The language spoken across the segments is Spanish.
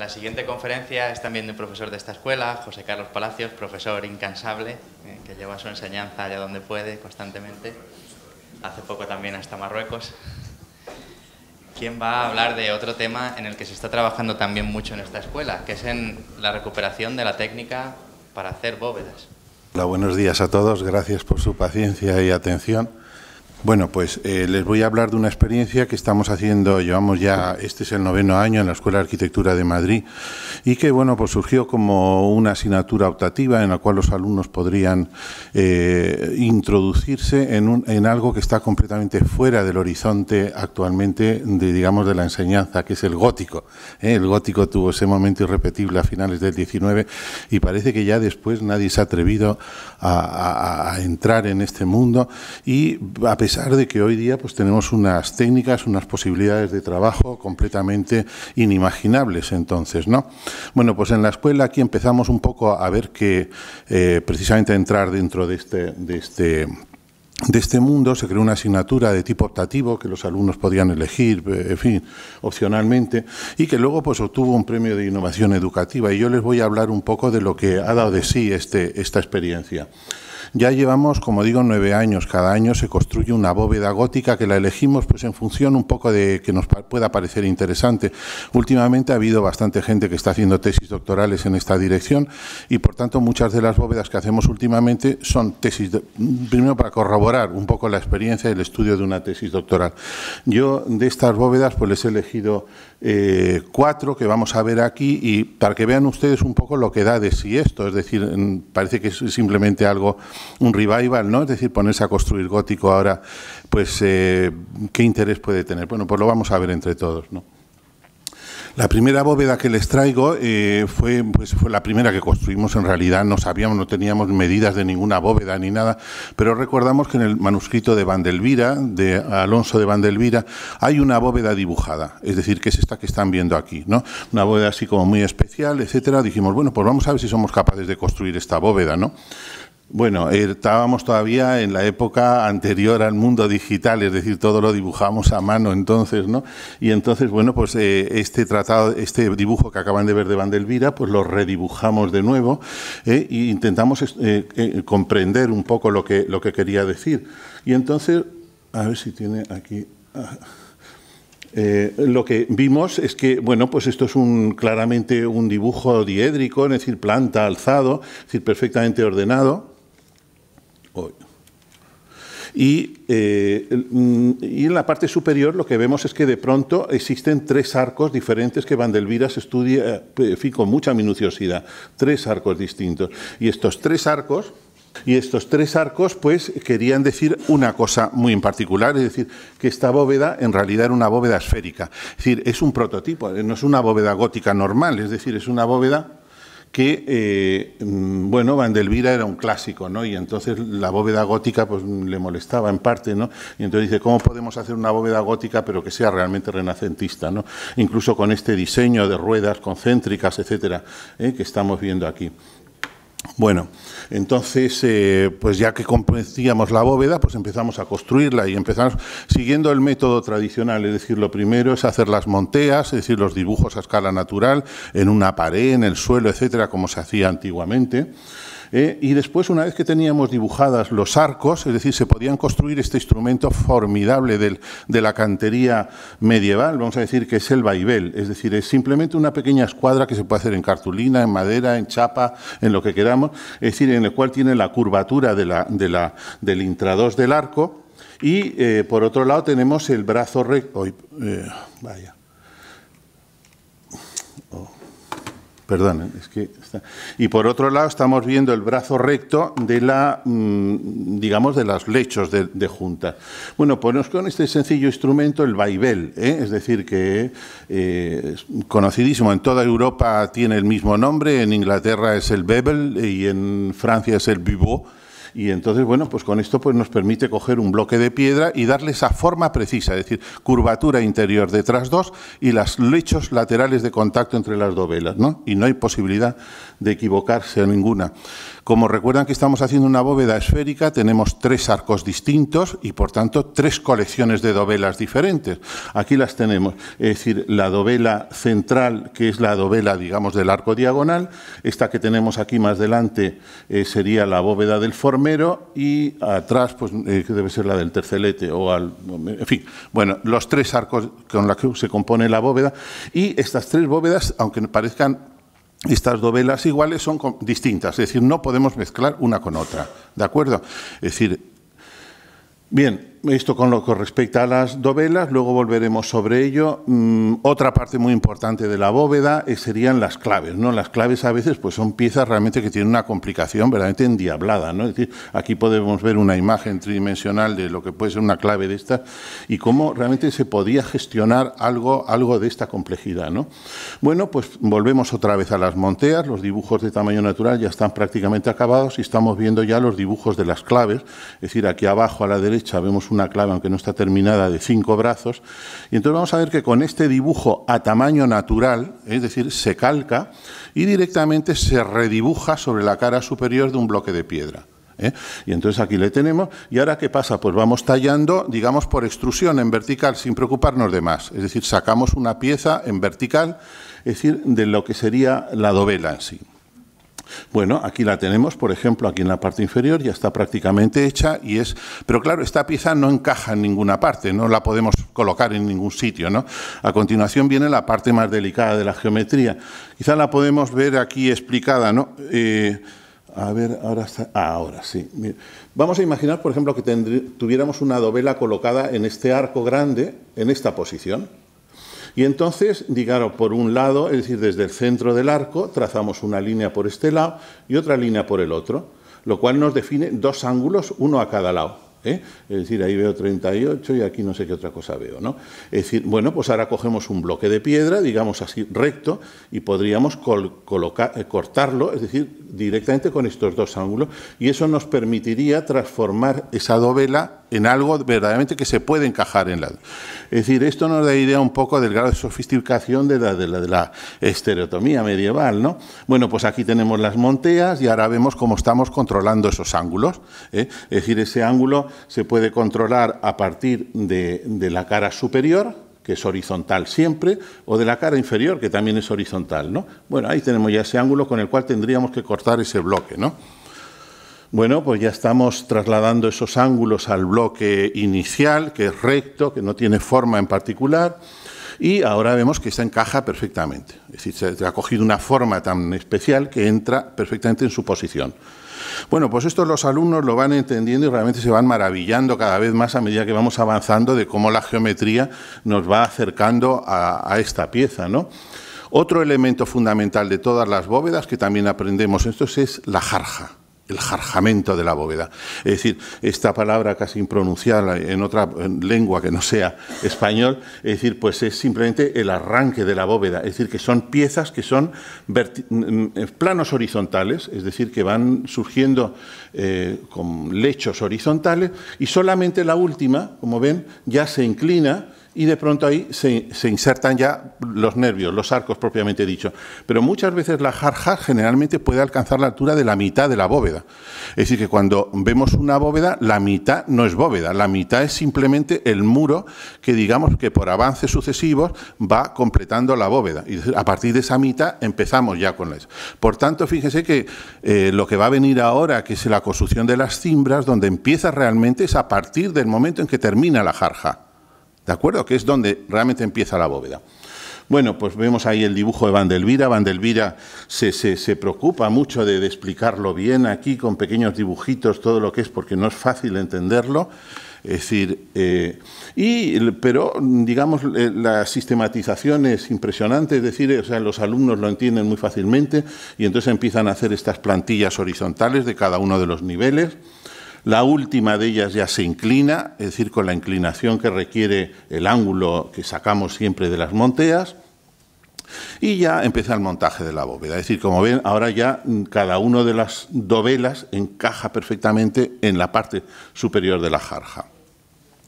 La siguiente conferencia es también de un profesor de esta escuela, José Carlos Palacios, profesor incansable, eh, que lleva su enseñanza allá donde puede constantemente, hace poco también hasta Marruecos, ¿Quién va a hablar de otro tema en el que se está trabajando también mucho en esta escuela, que es en la recuperación de la técnica para hacer bóvedas. buenos días a todos, gracias por su paciencia y atención. Bueno, pues eh, les voy a hablar de una experiencia que estamos haciendo, llevamos ya, este es el noveno año en la Escuela de Arquitectura de Madrid y que, bueno, pues surgió como una asignatura optativa en la cual los alumnos podrían eh, introducirse en, un, en, algo que está completamente fuera del horizonte actualmente de, digamos, de la enseñanza, que es el gótico. ¿eh? El gótico tuvo ese momento irrepetible a finales del 19 y parece que ya después nadie se ha atrevido a, entrar en este mundo y pesar de que hoy día pues, tenemos unas técnicas, unas posibilidades de trabajo completamente inimaginables entonces, ¿no? Bueno, pues en la escuela aquí empezamos un poco a ver que eh, precisamente entrar dentro de este, de este de este mundo se creó una asignatura de tipo optativo que los alumnos podían elegir, eh, en fin, opcionalmente, y que luego pues obtuvo un premio de innovación educativa. Y yo les voy a hablar un poco de lo que ha dado de sí este, esta experiencia. Ya llevamos, como digo, nueve años. Cada año se construye una bóveda gótica que la elegimos pues en función un poco de que nos pueda parecer interesante. Últimamente ha habido bastante gente que está haciendo tesis doctorales en esta dirección y, por tanto, muchas de las bóvedas que hacemos últimamente son tesis, primero para corroborar un poco la experiencia y el estudio de una tesis doctoral. Yo de estas bóvedas pues les he elegido eh, cuatro que vamos a ver aquí y para que vean ustedes un poco lo que da de sí esto, es decir, mm, parece que es simplemente algo, un revival, ¿no? Es decir, ponerse a construir gótico ahora, pues, eh, ¿qué interés puede tener? Bueno, pues lo vamos a ver entre todos, ¿no? La primera bóveda que les traigo eh, fue, pues, fue la primera que construimos en realidad, no sabíamos, no teníamos medidas de ninguna bóveda ni nada, pero recordamos que en el manuscrito de Vandelvira, de Alonso de Vandelvira, hay una bóveda dibujada, es decir, que es esta que están viendo aquí, ¿no? Una bóveda así como muy especial, etcétera. Dijimos, bueno, pues vamos a ver si somos capaces de construir esta bóveda, ¿no? Bueno, estábamos todavía en la época anterior al mundo digital, es decir, todo lo dibujamos a mano entonces, ¿no? Y entonces, bueno, pues eh, este tratado, este dibujo que acaban de ver de Vandelvira, pues lo redibujamos de nuevo e intentamos eh, comprender un poco lo que, lo que quería decir. Y entonces, a ver si tiene aquí... Ah, lo que vimos es que, bueno, pues esto es un, claramente un dibujo diédrico, es decir, planta, alzado, es decir, perfectamente ordenado. Eh, mm, y, en la parte superior lo que vemos es que de pronto existen tres arcos diferentes que Vandelvira se estudia eh, con mucha minuciosidad, tres arcos distintos. Y estos tres arcos... Y estos tres arcos, pues, querían decir una cosa muy en particular, es decir, que esta bóveda en realidad era una bóveda esférica. Es decir, es un prototipo, no es una bóveda gótica normal, es decir, es una bóveda que, eh, mm, bueno, Vandelvira era un clásico, ¿no? Y entonces la bóveda gótica pues, le molestaba en parte, ¿no? Y entonces dice, ¿cómo podemos hacer una bóveda gótica pero que sea realmente renacentista, Incluso con este diseño de ruedas concéntricas, etcétera, ¿eh? que estamos viendo aquí. Bueno, entonces, eh, pues ya que comprendíamos la bóveda, pues empezamos a construirla y empezamos siguiendo el método tradicional, es decir, lo primero es hacer las monteas, es decir, los dibujos a escala natural, en una pared, en el suelo, etcétera, como se hacía antiguamente. ¿eh? y después, una vez que teníamos dibujadas los arcos, es decir, se podían construir este instrumento formidable del, de la cantería medieval, vamos a decir que es el vaibel, es decir, es simplemente una pequeña escuadra que se puede hacer en cartulina, en madera, en chapa, en lo que queramos, es decir, en el cual tiene la curvatura de la, de la, del intrados del arco. Y eh, por otro lado tenemos el brazo recto. Eh, vaya Perdón, es que Y por otro lado estamos viendo el brazo recto de la, mm, digamos, de los lechos de, de junta. Bueno, ponemos pues con este sencillo instrumento el vaibel, ¿eh? es decir, que eh, es conocidísimo en toda Europa tiene el mismo nombre, en Inglaterra es el bebel y en Francia es el bibot y entonces, bueno, pues con esto pues nos permite coger un bloque de piedra y darle esa forma precisa, es decir, curvatura interior detrás dos y los lechos laterales de contacto entre las dovelas ¿no? Y no hay posibilidad de equivocarse a ninguna. Como recuerdan que estamos haciendo una bóveda esférica, tenemos tres arcos distintos y, por tanto, tres colecciones de dovelas diferentes. Aquí las tenemos, es decir, la dovela central, que es la dovela, digamos, del arco diagonal, esta que tenemos aquí más delante eh, sería la bóveda del formero y atrás, pues, eh, debe ser la del tercelete o al... En fin, bueno, los tres arcos con los que se compone la bóveda y estas tres bóvedas, aunque parezcan estas dovelas iguales son distintas, es decir, no podemos mezclar una con otra, ¿de acuerdo? Es decir, bien, esto con lo que respecta a las dovelas, luego volveremos sobre ello. Mm, otra parte muy importante de la bóveda eh, serían las claves, ¿no? Las claves a veces pues son piezas realmente que tienen una complicación verdaderamente endiablada, ¿no? decir, aquí podemos ver una imagen tridimensional de lo que puede ser una clave de esta y cómo realmente se podía gestionar algo, algo de esta complejidad, ¿no? Bueno, pues volvemos otra vez a las monteas, los dibujos de tamaño natural ya están prácticamente acabados y estamos viendo ya los dibujos de las claves, es decir, aquí abajo a la derecha vemos una clave, aunque no está terminada, de cinco brazos. Y entonces vamos a ver que con este dibujo a tamaño natural, es decir, se calca y directamente se redibuja sobre la cara superior de un bloque de piedra. ¿eh? Y entonces aquí le tenemos. ¿Y ahora qué pasa? Pues vamos tallando, digamos, por extrusión en vertical, sin preocuparnos de más. Es decir, sacamos una pieza en vertical, es decir, de lo que sería la dovela en sí. Bueno, aquí la tenemos, por ejemplo, aquí en la parte inferior ya está prácticamente hecha y es, pero claro, esta pieza no encaja en ninguna parte, no la podemos colocar en ningún sitio, ¿no? A continuación viene la parte más delicada de la geometría. Quizá la podemos ver aquí explicada, ¿no? Eh, a ver, ahora está, ah, ahora sí. Vamos a imaginar, por ejemplo, que tuviéramos una dovela colocada en este arco grande, en esta posición. Y entonces, digamos, por un lado, es decir, desde el centro del arco trazamos una línea por este lado y otra línea por el otro, lo cual nos define dos ángulos, uno a cada lado. ¿eh? Es decir, ahí veo 38 y aquí no sé qué otra cosa veo, ¿no? Es decir, bueno, pues ahora cogemos un bloque de piedra, digamos así, recto, y podríamos colocar, eh, cortarlo, es decir, directamente con estos dos ángulos, y eso nos permitiría transformar esa dovela en algo verdaderamente que se puede encajar en la... Es decir, esto nos da idea un poco del grado de sofisticación de la, estereotomía medieval, ¿no? Bueno, pues aquí tenemos las monteas y ahora vemos cómo estamos controlando esos ángulos. ¿eh? Es decir, ese ángulo se puede controlar a partir de, de la cara superior, que es horizontal siempre, o de la cara inferior, que también es horizontal, ¿no? Bueno, ahí tenemos ya ese ángulo con el cual tendríamos que cortar ese bloque, ¿no? Bueno, pues ya estamos trasladando esos ángulos al bloque inicial, que es recto, que no tiene forma en particular, y ahora vemos que se encaja perfectamente. Es decir, se ha cogido una forma tan especial que entra perfectamente en su posición. Bueno, pues esto los alumnos lo van entendiendo y realmente se van maravillando cada vez más a medida que vamos avanzando de cómo la geometría nos va acercando a, esta pieza, ¿no? Otro elemento fundamental de todas las bóvedas que también aprendemos esto es la jarja el jarjamento de la bóveda. Es decir, esta palabra casi impronunciada en otra lengua que no sea español, es decir, pues es simplemente el arranque de la bóveda, es decir, que son piezas que son eh, planos horizontales, es decir, que van surgiendo eh, con lechos horizontales y solamente la última, como ven, ya se inclina y de pronto ahí se, insertan ya los nervios, los arcos propiamente dicho. Pero muchas veces la jarja generalmente puede alcanzar la altura de la mitad de la bóveda. Es decir, que cuando vemos una bóveda, la mitad no es bóveda, la mitad es simplemente el muro que digamos que por avances sucesivos va completando la bóveda. Y a partir de esa mitad empezamos ya con eso. Por tanto, fíjese que eh, lo que va a venir ahora, que es la construcción de las cimbras, donde empieza realmente es a partir del momento en que termina la jarja. ¿De acuerdo? Que es donde realmente empieza la bóveda. Bueno, pues vemos ahí el dibujo de Vandelvira. Vandelvira se, se preocupa mucho de, explicarlo bien aquí, con pequeños dibujitos, todo lo que es, porque no es fácil entenderlo. Es decir, eh, pero digamos, eh, la sistematización es impresionante, es decir, los alumnos lo entienden muy fácilmente y entonces empiezan a hacer estas plantillas horizontales de cada uno de los niveles. La última de ellas ya se inclina, es decir, con la inclinación que requiere el ángulo que sacamos siempre de las monteas. Y ya empieza el montaje de la bóveda. Es decir, como ven, ahora ya cada una de las dovelas encaja perfectamente en la parte superior de la jarja.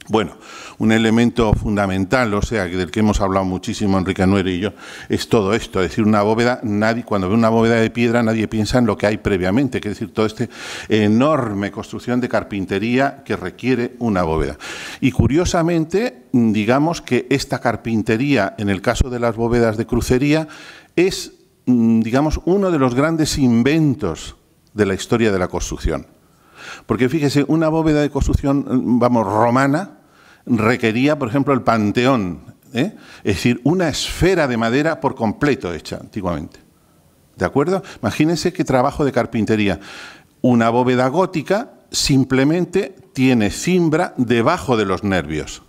Bueno, un elemento fundamental, o sea, del que hemos hablado muchísimo Enrique Nuero y yo, es todo esto. Es decir, una bóveda, nadie, cuando ve una bóveda de piedra, nadie piensa en lo que hay previamente, que es decir, toda esta enorme construcción de carpintería que requiere una bóveda. Y curiosamente, digamos que esta carpintería, en el caso de las bóvedas de crucería, es, mm, digamos, uno de los grandes inventos de la historia de la construcción. Porque fíjese, una bóveda de construcción, mm, vamos, romana, requería, por ejemplo, el panteón, ¿eh? es decir, una esfera de madera por completo hecha antiguamente. ¿De acuerdo? Imagínense qué trabajo de carpintería. Una bóveda gótica simplemente tiene cimbra debajo de los nervios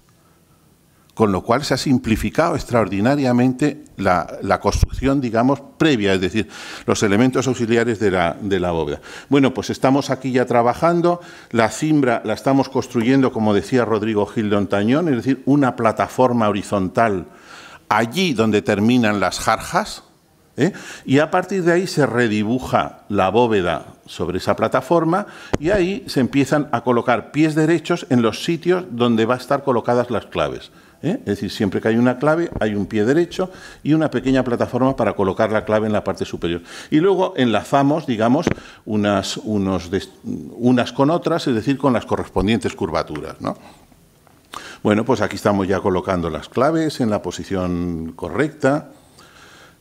con lo cual se ha simplificado extraordinariamente la, construcción, digamos, previa, es decir, los elementos auxiliares de la, bóveda. Bueno, pues estamos aquí ya trabajando, la cimbra la estamos construyendo, como decía Rodrigo Gil de es decir, una plataforma horizontal allí donde terminan las jarjas, ¿eh? y a partir de ahí se redibuja la bóveda sobre esa plataforma y ahí se empiezan a colocar pies derechos en los sitios donde va a estar colocadas las claves. ¿Eh? Es decir, siempre que hay una clave, hay un pie derecho y una pequeña plataforma para colocar la clave en la parte superior. Y luego enlazamos, digamos, unas, con otras, es decir, con las correspondientes curvaturas, Bueno, pues aquí estamos ya colocando las claves en la posición correcta.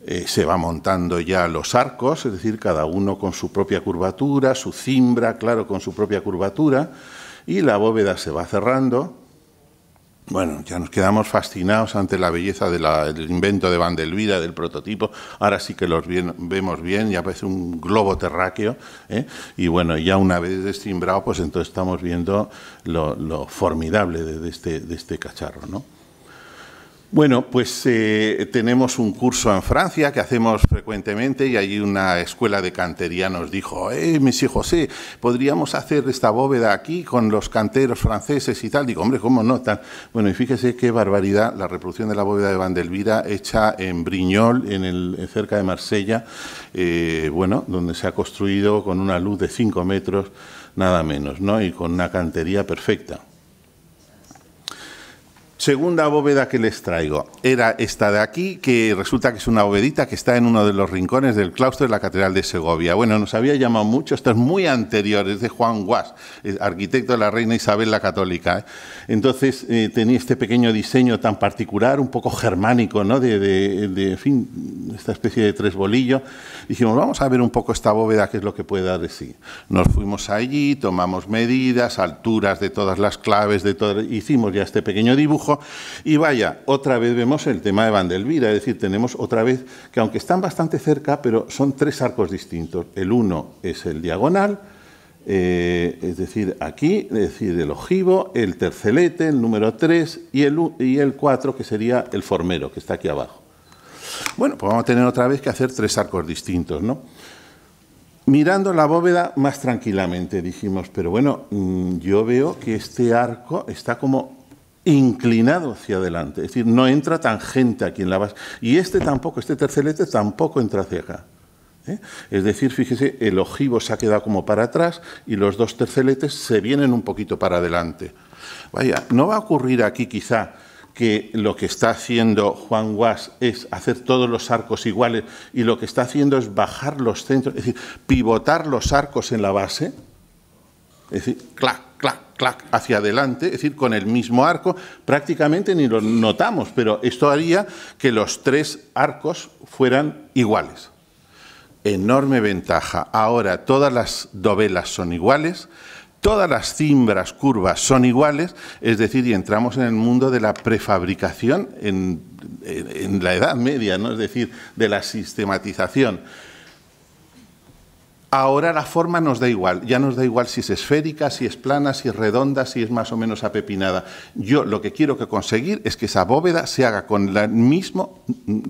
Eh, se va montando ya los arcos, es decir, cada uno con su propia curvatura, su cimbra, claro, con su propia curvatura, y la bóveda se va cerrando bueno, ya nos quedamos fascinados ante la belleza del invento de Vandelvida, del prototipo. Ahora sí que los vemos bien, ya parece un globo terráqueo. ¿eh? Y bueno, ya una vez destimbrado, pues entonces estamos viendo lo, formidable de, este, de este cacharro, ¿no? Bueno, pues eh, tenemos un curso en Francia que hacemos frecuentemente y allí una escuela de cantería nos dijo, eh, mis hijos, José, podríamos hacer esta bóveda aquí con los canteros franceses y tal. Digo, hombre, ¿cómo no? Bueno, y fíjese qué barbaridad la reproducción de la bóveda de Vandelvira hecha en Briñol, en el, eh, cerca de Marsella, eh, bueno, donde se ha construido con una luz de 5 metros, nada menos, ¿no? Y con una cantería perfecta. Segunda bóveda que les traigo era esta de aquí, que resulta que es una bóvedita que está en uno de los rincones del claustro de la Catedral de Segovia. Bueno, nos había llamado mucho, esto es muy anterior, es de Juan Guas, arquitecto de la reina Isabel la Católica. ¿eh? Entonces eh, tenía este pequeño diseño tan particular, un poco germánico, ¿no? De, fin, esta especie de tres bolillos. Dijimos, vamos a ver un poco esta bóveda, qué es lo que puede dar de sí. Nos fuimos allí, tomamos medidas, alturas de todas las claves, de todo, hicimos ya este pequeño dibujo y vaya, otra vez vemos el tema de Vandelvira, es decir, tenemos otra vez que aunque están bastante cerca, pero son tres arcos distintos. El uno es el diagonal, eh, es decir, aquí, es decir, el ojivo, el tercelete, el número 3 y el, y el 4, que sería el formero, que está aquí abajo. Bueno, pues vamos a tener otra vez que hacer tres arcos distintos, ¿no? Mirando la bóveda más tranquilamente dijimos, pero bueno, mm, yo veo que este arco está como inclinado hacia adelante, es decir, no entra tangente aquí en la base. Y este tampoco, este tercelete tampoco entra hacia ¿eh? Es decir, fíjese, el ojivo se ha quedado como para atrás y los dos terceletes se vienen un poquito para adelante. Vaya, no va a ocurrir aquí quizá que lo que está haciendo Juan Guas es hacer todos los arcos iguales y lo que está haciendo es bajar los centros, es decir, pivotar los arcos en la base es decir, clac, clac, clac, hacia adelante, es decir, con el mismo arco, prácticamente ni lo notamos, pero esto haría que los tres arcos fueran iguales. Enorme ventaja. Ahora todas las dovelas son iguales, todas las cimbras curvas son iguales, es decir, y entramos en el mundo de la prefabricación en, la Edad Media, ¿no? es decir, de la sistematización. Ahora la forma nos da igual, ya nos da igual si es esférica, si es plana, si es redonda, si es más o menos apepinada. Yo lo que quiero que conseguir es que esa bóveda se haga con,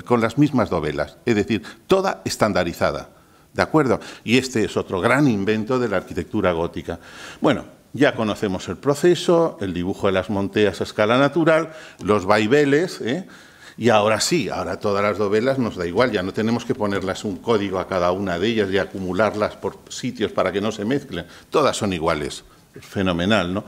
con las mismas dovelas, es decir, toda estandarizada. ¿De acuerdo? Y este es otro gran invento de la arquitectura gótica. Bueno, ya conocemos el proceso, el dibujo de las monteas a escala natural, los vaiveles, ¿eh? Y ahora sí, ahora todas las dovelas nos da igual, ya no tenemos que ponerlas un código a cada una de ellas y acumularlas por sitios para que no se mezclen. Todas son iguales. Fenomenal, ¿no?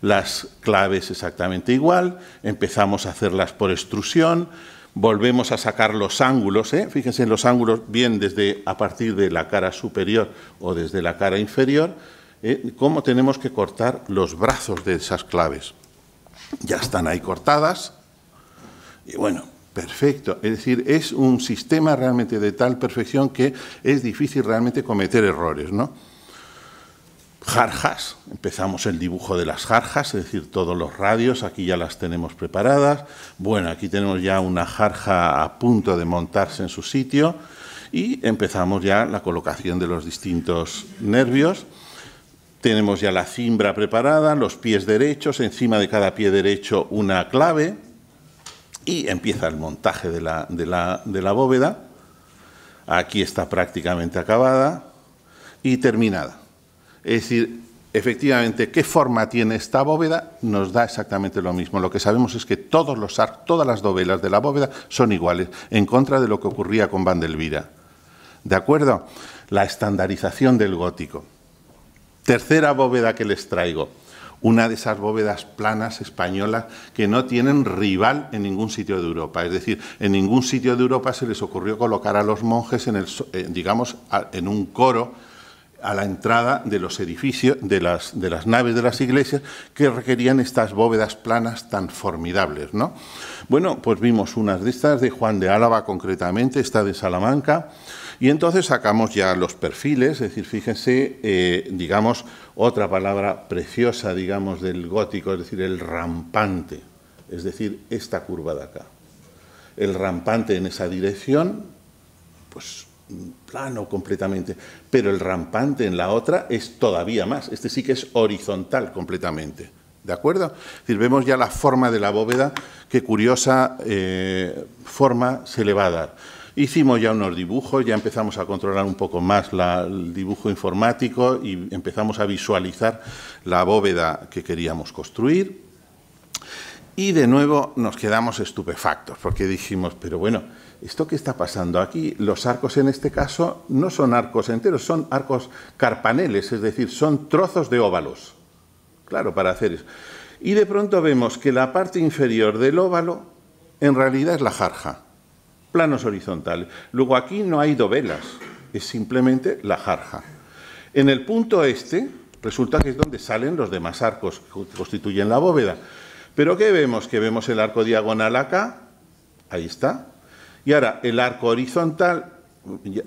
Las claves exactamente igual, empezamos a hacerlas por extrusión, volvemos a sacar los ángulos, ¿eh? fíjense los ángulos bien desde a partir de la cara superior o desde la cara inferior, ¿eh? cómo tenemos que cortar los brazos de esas claves. Ya están ahí cortadas, y bueno, perfecto. Es decir, es un sistema realmente de tal perfección que es difícil realmente cometer errores, ¿no? Jarjas, empezamos el dibujo de las jarjas, es decir, todos los radios, aquí ya las tenemos preparadas. Bueno, aquí tenemos ya una jarja a punto de montarse en su sitio y empezamos ya la colocación de los distintos nervios. Tenemos ya la cimbra preparada, los pies derechos, encima de cada pie derecho una clave, y empieza el montaje de la, bóveda. Aquí está prácticamente acabada y terminada. Es decir, efectivamente, qué forma tiene esta bóveda nos da exactamente lo mismo. Lo que sabemos es que todos los todas las dovelas de la bóveda son iguales, en contra de lo que ocurría con Vandelvira. ¿De acuerdo? La estandarización del gótico. Tercera bóveda que les traigo una de esas bóvedas planas españolas que no tienen rival en ningún sitio de Europa. Es decir, en ningún sitio de Europa se les ocurrió colocar a los monjes en el, eh, digamos, en un coro a la entrada de los edificios, de las, de las naves de las iglesias, que requerían estas bóvedas planas tan formidables. ¿no? Bueno, pues vimos unas de estas, de Juan de Álava concretamente, esta de Salamanca, y entonces sacamos ya los perfiles, es decir, fíjense, eh, digamos, otra palabra preciosa, digamos, del gótico, es decir, el rampante, es decir, esta curva de acá. El rampante en esa dirección, pues plano completamente, pero el rampante en la otra es todavía más, este sí que es horizontal completamente. ¿De acuerdo? Es decir, vemos ya la forma de la bóveda, qué curiosa eh, forma se le va a dar. Hicimos ya unos dibujos, ya empezamos a controlar un poco más la, el dibujo informático y empezamos a visualizar la bóveda que queríamos construir. Y de nuevo nos quedamos estupefactos, porque dijimos, pero bueno, ¿esto qué está pasando aquí? Los arcos en este caso no son arcos enteros, son arcos carpaneles, es decir, son trozos de óvalos. Claro, para hacer eso. Y de pronto vemos que la parte inferior del óvalo en realidad es la jarja planos horizontales. Luego aquí no hay dovelas, es simplemente la jarja. En el punto este resulta que es donde salen los demás arcos que constituyen la bóveda. Pero ¿qué vemos? Que vemos el arco diagonal acá, ahí está. Y ahora el arco horizontal,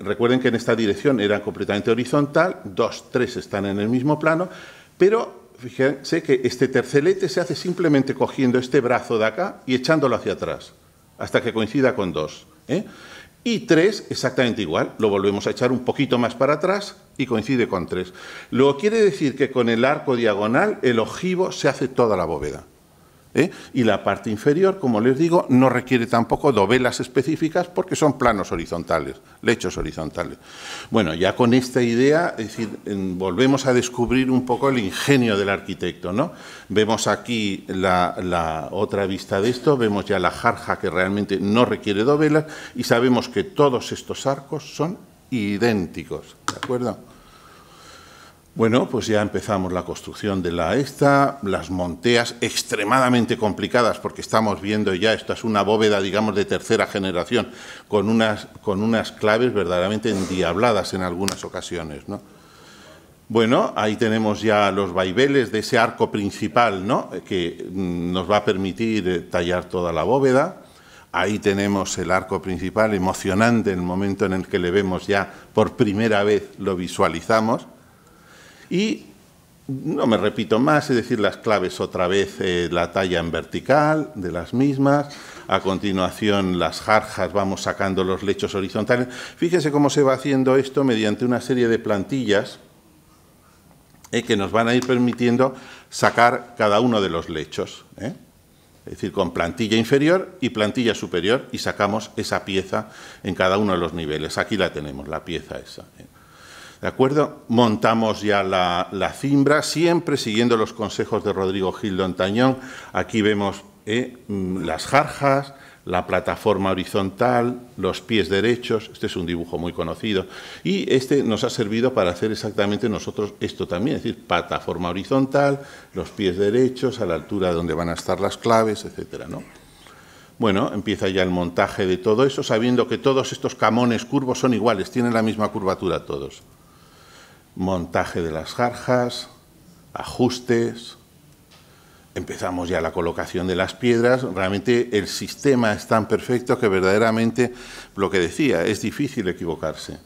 recuerden que en esta dirección era completamente horizontal, dos, tres están en el mismo plano, pero fíjense que este tercelete se hace simplemente cogiendo este brazo de acá y echándolo hacia atrás, hasta que coincida con dos. ¿eh? Y 3, exactamente igual, lo volvemos a echar un poquito más para atrás y coincide con 3. Luego quiere decir que con el arco diagonal el ojivo se hace toda la bóveda. ¿eh? y la parte inferior, como les digo, no requiere tampoco dovelas específicas porque son planos horizontales, lechos horizontales. Bueno, ya con esta idea, es decir, volvemos a descubrir un poco el ingenio del arquitecto, ¿no? Vemos aquí la, la otra vista de esto, vemos ya la jarja que realmente no requiere dovelas y sabemos que todos estos arcos son idénticos, ¿de acuerdo? Bueno, pues ya empezamos la construcción de la esta, las monteas extremadamente complicadas, porque estamos viendo ya, esta es una bóveda, digamos, de tercera generación, con unas, con unas claves verdaderamente endiabladas en algunas ocasiones, Bueno, ahí tenemos ya los vaiveles de ese arco principal, ¿no? Que mm, nos va a permitir eh, tallar toda la bóveda. Ahí tenemos el arco principal, emocionante el momento en el que le vemos ya por primera vez, lo visualizamos. Y no me repito más, es decir, las claves otra vez eh, la talla en vertical de las mismas, a continuación las jarjas, vamos sacando los lechos horizontales. Fíjese cómo se va haciendo esto mediante una serie de plantillas eh, que nos van a ir permitiendo sacar cada uno de los lechos. Eh. Es decir, con plantilla inferior y plantilla superior y sacamos esa pieza en cada uno de los niveles. Aquí la tenemos, la pieza esa. ¿De acuerdo? Montamos ya la, cimbra, siempre siguiendo los consejos de Rodrigo Gil Tañón. Aquí vemos eh, mm, las jarjas, la plataforma horizontal, los pies derechos, este es un dibujo muy conocido, y este nos ha servido para hacer exactamente nosotros esto también, es decir, plataforma horizontal, los pies derechos, a la altura donde van a estar las claves, etcétera, Bueno, empieza ya el montaje de todo eso, sabiendo que todos estos camones curvos son iguales, tienen la misma curvatura todos montaje de las jarjas, ajustes, empezamos ya la colocación de las piedras, realmente el sistema es tan perfecto que verdaderamente, lo que decía, es difícil equivocarse.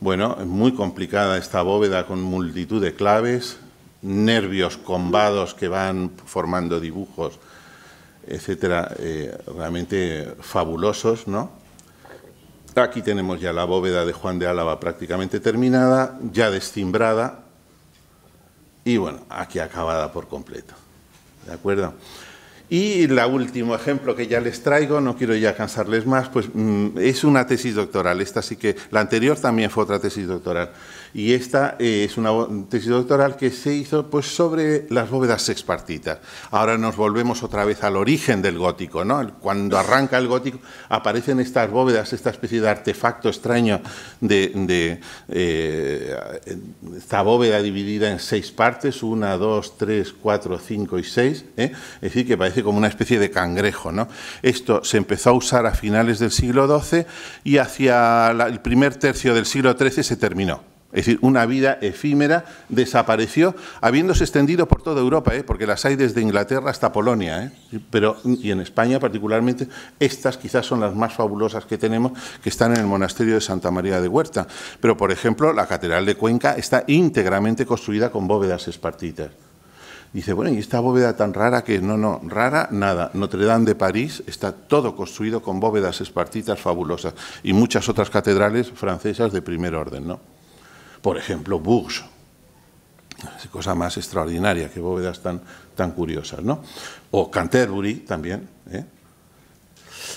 Bueno, es muy complicada esta bóveda con multitud de claves, nervios combados que van formando dibujos, etcétera, eh, realmente fabulosos, ¿no? Aquí tenemos ya la bóveda de Juan de Álava prácticamente terminada, ya destimbrada y bueno, aquí acabada por completo. ¿De acuerdo? Y el último ejemplo que ya les traigo, no quiero ya cansarles más, pues mm, es una tesis doctoral. Esta sí que, la anterior también fue otra tesis doctoral y esta eh, es una tesis doctoral que se hizo pues, sobre las bóvedas sexpartitas. Ahora nos volvemos otra vez al origen del gótico, ¿no? cuando arranca el gótico aparecen estas bóvedas, esta especie de artefacto extraño de, eh, esta bóveda dividida en seis partes, una, dos, tres, cuatro, cinco y seis, ¿eh? es decir, que parece como una especie de cangrejo. ¿no? Esto se empezó a usar a finales del siglo XII y hacia el primer tercio del siglo XIII se terminó. Es decir, una vida efímera desapareció, habiéndose extendido por toda Europa, ¿eh? porque las hay desde Inglaterra hasta Polonia, ¿eh? pero, y en España particularmente, estas quizás son las más fabulosas que tenemos, que están en el monasterio de Santa María de Huerta. Pero, por ejemplo, la Catedral de Cuenca está íntegramente construida con bóvedas espartitas. Dice, bueno, ¿y esta bóveda tan rara que no, no, rara, nada. Notre Dame de París está todo construido con bóvedas espartitas fabulosas y muchas otras catedrales francesas de primer orden, ¿no? por ejemplo, Bourges. Cosa más extraordinaria, que bóvedas tan, tan curiosas, ¿no? O Canterbury también. ¿eh?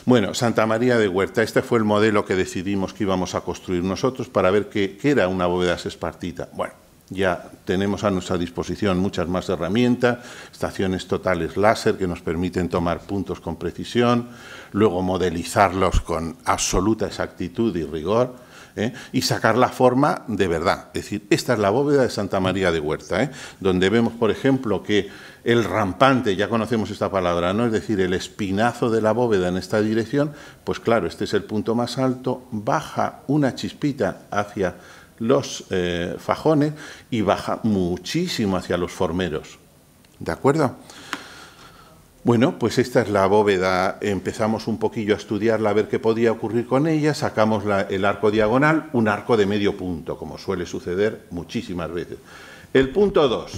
Bueno, Santa María de Huerta, este fue el modelo que decidimos que íbamos a construir nosotros para ver qué, qué era una bóveda espartita. Bueno, ya tenemos a nuestra disposición muchas más herramientas, estaciones totales láser que nos permiten tomar puntos con precisión, luego modelizarlos con absoluta exactitud y rigor. ¿eh? y sacar la forma de verdad. Es decir, esta es la bóveda de Santa María de Huerta, ¿eh? donde vemos, por ejemplo, que el rampante, ya conocemos esta palabra, ¿no? Es decir, el espinazo de la bóveda en esta dirección, pues claro, este es el punto más alto, baja una chispita hacia los eh, fajones y baja muchísimo hacia los formeros. ¿De acuerdo? Bueno, pues esta es la bóveda. Empezamos un poquillo a estudiarla, a ver qué podía ocurrir con ella. Sacamos el arco diagonal, un arco de medio punto, como suele suceder muchísimas veces. El punto 2,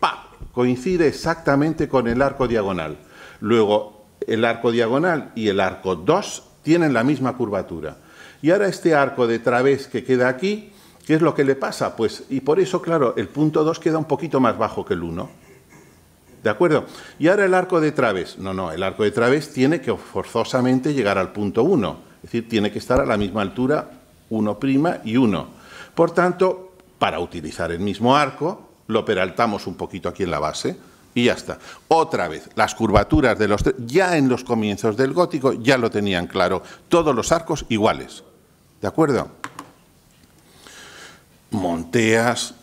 ¡pa! Coincide exactamente con el arco diagonal. Luego, el arco diagonal y el arco 2 tienen la misma curvatura. Y ahora este arco de través que queda aquí, ¿qué es lo que le pasa? Pues, y por eso, claro, el punto 2 queda un poquito más bajo que el 1 ¿De acuerdo? Y ahora el arco de Traves. No, no, el arco de Traves tiene que forzosamente llegar al punto 1. Es decir, tiene que estar a la misma altura 1' y 1. Por tanto, para utilizar el mismo arco, lo peraltamos un poquito aquí en la base y ya está. Otra vez, las curvaturas de los tres, ya en los comienzos del gótico ya lo tenían claro, todos los arcos iguales. ¿De acuerdo? Monteas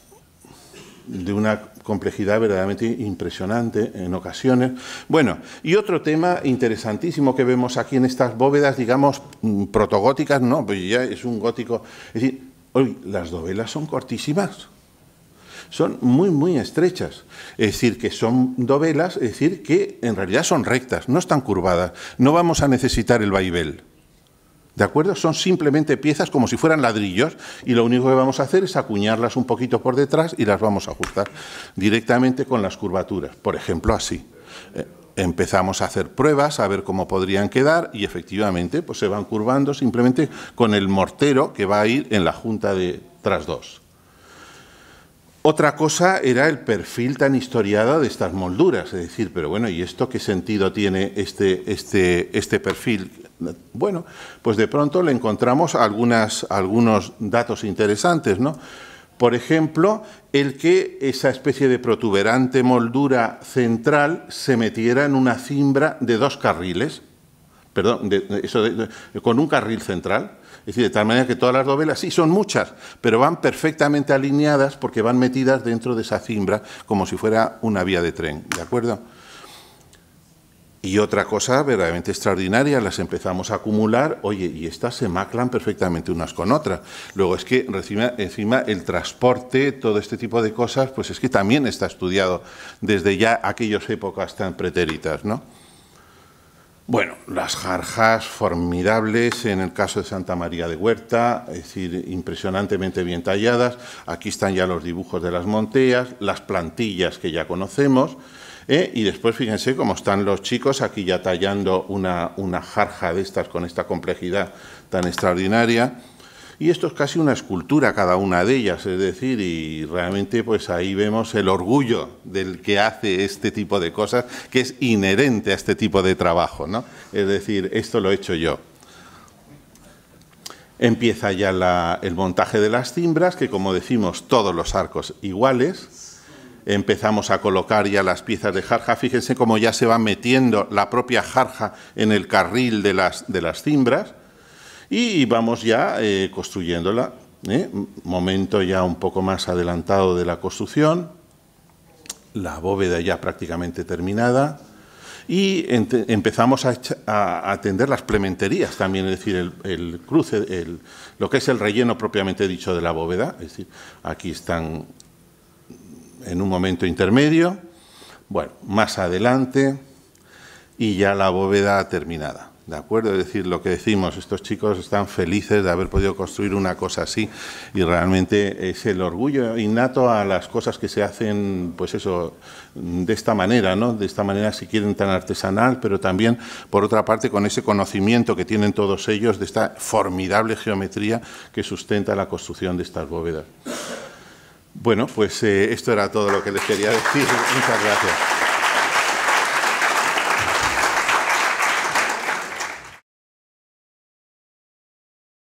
de una complejidad verdaderamente impresionante en ocasiones. Bueno, y otro tema interesantísimo que vemos aquí en estas bóvedas, digamos, mm, protogóticas, no, pues ya es un gótico. Es decir, hoy las dovelas son cortísimas son muy, muy estrechas. Es decir, que son dovelas, es decir, que en realidad son rectas, no están curvadas. No vamos a necesitar el Baibel. ¿De acuerdo? Son simplemente piezas como si fueran ladrillos y lo único que vamos a hacer es acuñarlas un poquito por detrás y las vamos a ajustar directamente con las curvaturas, por ejemplo así. Eh, empezamos a hacer pruebas, a ver cómo podrían quedar y efectivamente pues se van curvando simplemente con el mortero que va a ir en la junta de tras dos. Otra cosa era el perfil tan historiado de estas molduras, es decir, pero bueno, ¿y esto qué sentido tiene este, este, este perfil? Bueno, pues de pronto le encontramos algunas, algunos datos interesantes, ¿no? Por ejemplo, el que esa especie de protuberante moldura central se metiera en una cimbra de dos carriles, perdón, eso con un carril central. Es decir, de tal manera que todas las dovelas, sí, son muchas, pero van perfectamente alineadas porque van metidas dentro de esa cimbra como si fuera una vía de tren. ¿De acuerdo? Y otra cosa verdaderamente extraordinaria, las empezamos a acumular, oye, y estas se maclan perfectamente unas con otras. Luego es que encima, el transporte, todo este tipo de cosas, pues es que también está estudiado desde ya aquellas épocas tan pretéritas, ¿no? Bueno, las jarjas formidables en el caso de Santa María de Huerta, es decir, impresionantemente bien talladas. Aquí están ya los dibujos de las monteas, las plantillas que ya conocemos. ¿eh? y después fíjense cómo están los chicos aquí ya tallando una, una jarja de estas con esta complejidad tan extraordinaria. Y esto es casi una escultura cada una de ellas, es decir, y realmente pues ahí vemos el orgullo del que hace este tipo de cosas, que es inherente a este tipo de trabajo, ¿no? Es decir, esto lo he hecho yo. Empieza ya la, el montaje de las cimbras, que como decimos, todos los arcos iguales, empezamos a colocar ya las piezas de jarja. Fíjense cómo ya se va metiendo la propia jarja en el carril de las, de las cimbras y vamos ya eh, construyéndola. ¿eh? Momento ya un poco más adelantado de la construcción, la bóveda ya prácticamente terminada y empezamos a, atender las plementerías también, es decir, el, cruce, lo que es el relleno propiamente dicho de la bóveda. Es decir, aquí están en un momento intermedio, bueno, más adelante y ya la bóveda terminada. ¿De acuerdo? Es decir, lo que decimos, estos chicos están felices de haber podido construir una cosa así y realmente es el orgullo innato a las cosas que se hacen, pues eso, de esta manera, ¿no? De esta manera, si quieren, tan artesanal, pero también, por otra parte, con ese conocimiento que tienen todos ellos de esta formidable geometría que sustenta la construcción de estas bóvedas. Bueno, pues eh, esto era todo lo que les quería decir. Muchas gracias.